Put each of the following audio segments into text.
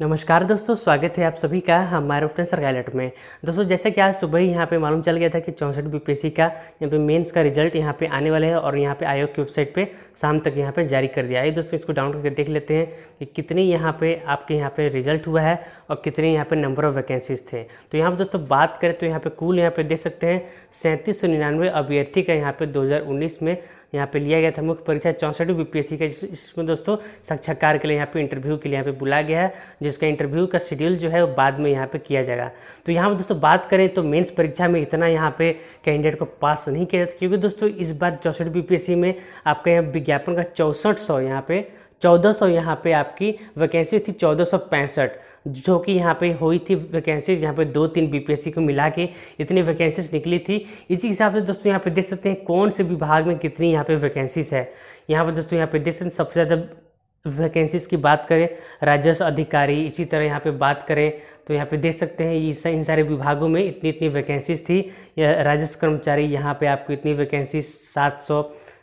नमस्कार दोस्तों स्वागत है आप सभी का हमारे अपने सरकारी में दोस्तों जैसे कि आज सुबह ही यहाँ पे मालूम चल गया था कि चौंसठ बीपीएससी का यहाँ पे मेंस का रिजल्ट यहाँ पे आने वाला है और यहाँ पे आयोग की वेबसाइट पे शाम तक यहाँ पे जारी कर दिया है दोस्तों इसको डाउनलोड करके देख लेते हैं कि कितने यहाँ पे आपके यहाँ पे रिजल्ट हुआ है और कितने यहाँ पे नंबर ऑफ वैकेंसीज थे तो यहाँ पर दोस्तों बात करें तो यहाँ पर कुल यहाँ पे देख सकते हैं सैंतीस अभ्यर्थी का यहाँ पे दो में यहाँ पे लिया गया था मुख्य परीक्षा चौंसठ बीपीएससी का इसमें दोस्तों साक्षात्कार के लिए यहाँ पे इंटरव्यू के लिए यहाँ पे बुलाया गया है जिसका इंटरव्यू का शेड्यूल जो है वो बाद में यहाँ पे किया जाएगा तो यहाँ पर दोस्तों बात करें तो मेन्स परीक्षा में इतना यहाँ पे कैंडिडेट को पास नहीं किया जाता क्योंकि दोस्तों इस बार चौंसठ बी में आपके यहाँ विज्ञापन का चौंसठ सौ यहाँ पे चौदह सौ यहाँ पे आपकी वैकेंसी थी चौदह सौ पैंसठ जो कि यहाँ पे हुई थी वैकेंसीज यहाँ पे दो तीन बीपीएससी को मिला के इतनी वैकेंसीज निकली थी इसी हिसाब से दोस्तों यहाँ पे देख सकते हैं कौन से विभाग में कितनी यहाँ पे वैकेंसीज है यहाँ पे दोस्तों यहाँ पे देख सकते हैं सबसे ज़्यादा वैकेंसीज की बात करें राजस्व अधिकारी इसी तरह यहाँ पर बात करें तो यहाँ पे देख सकते हैं इस इन सारे विभागों में इतनी इतनी वैकेंसीज थी या राजस्व कर्मचारी यहाँ पे आपको इतनी वैकेंसी सात सौ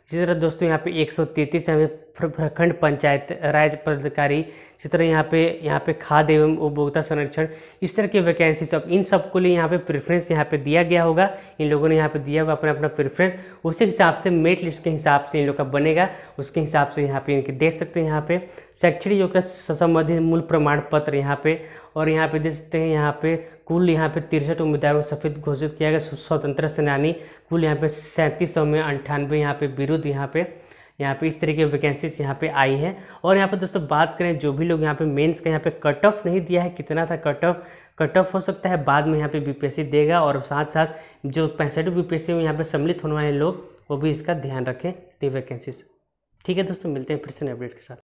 इसी तरह दोस्तों यहाँ पे एक सौ तैंतीस हमें प्रखंड पंचायत राज्य पदाधिकारी इसी तरह यहाँ पे यहाँ पे खाद एवं उपभोक्ता संरक्षण इस तरह की वैकेंसी सब इन सब को लिए यहाँ पे प्रेफरेंस यहाँ पे दिया गया होगा इन लोगों ने यहाँ पे दिया होगा अपना अपना प्रेफरेंस उसी हिसाब से मेरिट लिस्ट के हिसाब से इन लोग का बनेगा उसके हिसाब से यहाँ पे इनके देख सकते हैं यहाँ पे शैक्षणिक योग्यता संबंधित मूल प्रमाण पत्र यहाँ पे और यहाँ पे देख सकते हैं यहाँ पे कुल यहाँ पे तिरसठ उम्मीदवारों को सफेद घोषित किया गया स्वतंत्रता सेनानी कुल यहाँ पे सैंतीस सौ में अंठानवे यहाँ पे विरुद्ध यहाँ पे यहाँ पे इस तरह की वैकेंसीज यहाँ पे आई है और यहाँ पे दोस्तों बात करें जो भी लोग यहाँ पे मेंस का यहाँ पे कट ऑफ नहीं दिया है कितना था कट ऑफ कट ऑफ हो सकता है बाद में यहाँ पे बीपीएससी देगा और साथ साथ जो पैंसठ बीपीएससी में यहाँ पे सम्मिलित होने वाले लोग वो भी इसका ध्यान रखें दी वैकेंसीज ठीक है दोस्तों मिलते हैं फिर से अपडेट के साथ